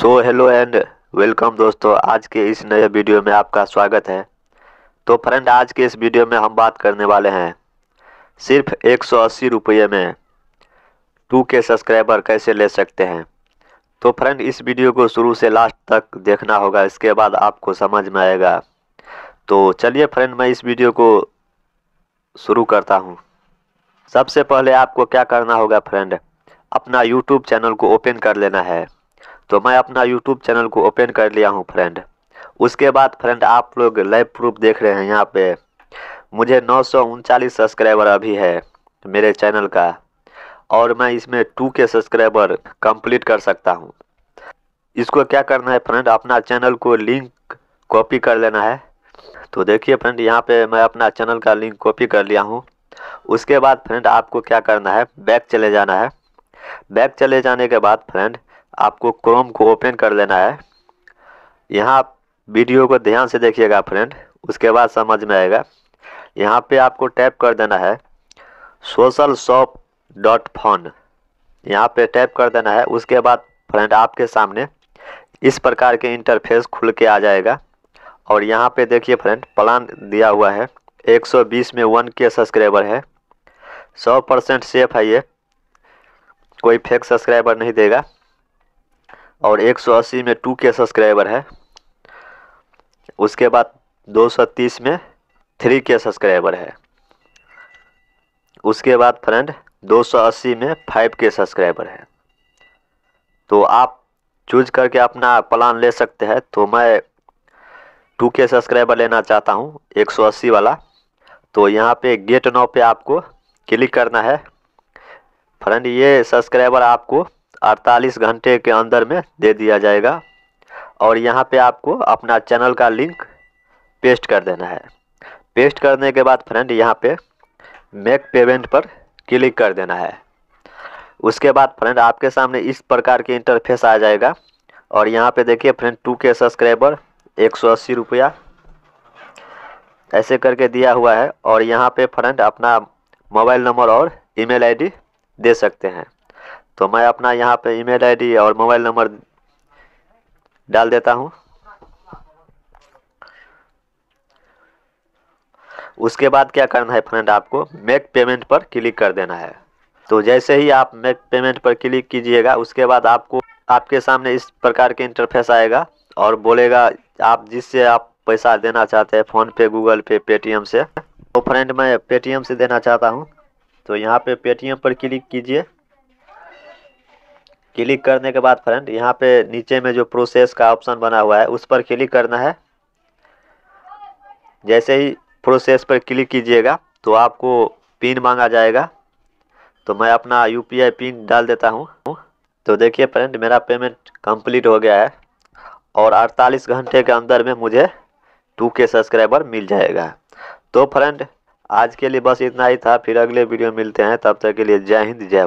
so hello and welcome दोस्तों आज के इस नए वीडियो में आपका स्वागत है तो फ्रेंड आज के इस वीडियो में हम बात करने वाले हैं सिर्फ एक सौ अस्सी रुपये में टू के सब्सक्राइबर कैसे ले सकते हैं तो फ्रेंड इस वीडियो को शुरू से लास्ट तक देखना होगा इसके बाद आपको समझ में आएगा तो चलिए फ्रेंड मैं इस वीडियो को शुरू करता हूँ सबसे पहले आपको क्या करना होगा फ्रेंड अपना यूट्यूब चैनल को ओपन कर लेना है तो मैं अपना यूट्यूब चैनल को ओपन कर लिया हूँ फ्रेंड उसके बाद फ्रेंड आप लोग लाइव प्रूफ देख रहे हैं यहाँ पे मुझे नौ सब्सक्राइबर अभी है मेरे चैनल का और मैं इसमें टू के सब्सक्राइबर कंप्लीट कर सकता हूँ इसको क्या करना है फ्रेंड अपना चैनल को लिंक कॉपी कर लेना है तो देखिए फ्रेंड यहाँ पे मैं अपना चैनल का लिंक कॉपी कर लिया हूँ उसके बाद फ्रेंड आपको क्या करना है बैक चले जाना है बैक चले जाने के बाद फ्रेंड आपको क्रोम को ओपन कर लेना है यहाँ वीडियो को ध्यान से देखिएगा फ्रेंड उसके बाद समझ में आएगा यहाँ पे आपको टैप कर देना है सोशल शॉप डॉट फन यहाँ पर टैप कर देना है उसके बाद फ्रेंड आपके सामने इस प्रकार के इंटरफेस खुल के आ जाएगा और यहाँ पे देखिए फ्रेंड प्लान दिया हुआ है 120 में वन के सब्सक्राइबर है 100 परसेंट सेफ है ये कोई फेक सब्सक्राइबर नहीं देगा और 180 में के सब्सक्राइबर है उसके बाद 230 में के सब्सक्राइबर है उसके बाद फ्रेंड 280 में के सब्सक्राइबर है तो आप चूज करके अपना प्लान ले सकते हैं तो मैं के सब्सक्राइबर लेना चाहता हूँ 180 वाला तो यहाँ पे गेट नाव पे आपको क्लिक करना है फ्रेंड ये सब्सक्राइबर आपको अड़तालीस घंटे के अंदर में दे दिया जाएगा और यहाँ पे आपको अपना चैनल का लिंक पेस्ट कर देना है पेस्ट करने के बाद फ्रेंड यहाँ पे मेक पेमेंट पर क्लिक कर देना है उसके बाद फ्रेंड आपके सामने इस प्रकार के इंटरफेस आ जाएगा और यहाँ पे देखिए फ्रेंड टू के सब्सक्राइबर एक सौ अस्सी रुपया ऐसे करके दिया हुआ है और यहाँ पे फ्रेंड अपना मोबाइल नंबर और ईमेल आईडी दे सकते हैं तो मैं अपना यहाँ पे ईमेल आईडी और मोबाइल नंबर डाल देता हूँ उसके बाद क्या करना है फ्रेंड आपको मेक पेमेंट पर क्लिक कर देना है तो जैसे ही आप मेक पेमेंट पर क्लिक कीजिएगा उसके बाद आपको आपके सामने इस प्रकार के इंटरफेस आएगा और बोलेगा आप जिससे आप पैसा देना चाहते हैं फ़ोन पे गूगल पे पेटीएम से तो फ्रेंड मैं पेटीएम से देना चाहता हूँ तो यहाँ पे पेटीएम पर क्लिक कीजिए क्लिक करने के बाद फ्रेंड यहाँ पे नीचे में जो प्रोसेस का ऑप्शन बना हुआ है उस पर क्लिक करना है जैसे ही प्रोसेस पर क्लिक कीजिएगा तो आपको पिन मांगा जाएगा तो मैं अपना यू पिन डाल देता हूँ तो देखिए फ्रेंड मेरा पेमेंट कंप्लीट हो गया है और 48 घंटे के अंदर में मुझे के सब्सक्राइबर मिल जाएगा तो फ्रेंड आज के लिए बस इतना ही था फिर अगले वीडियो मिलते हैं तब तक के लिए जय हिंद जय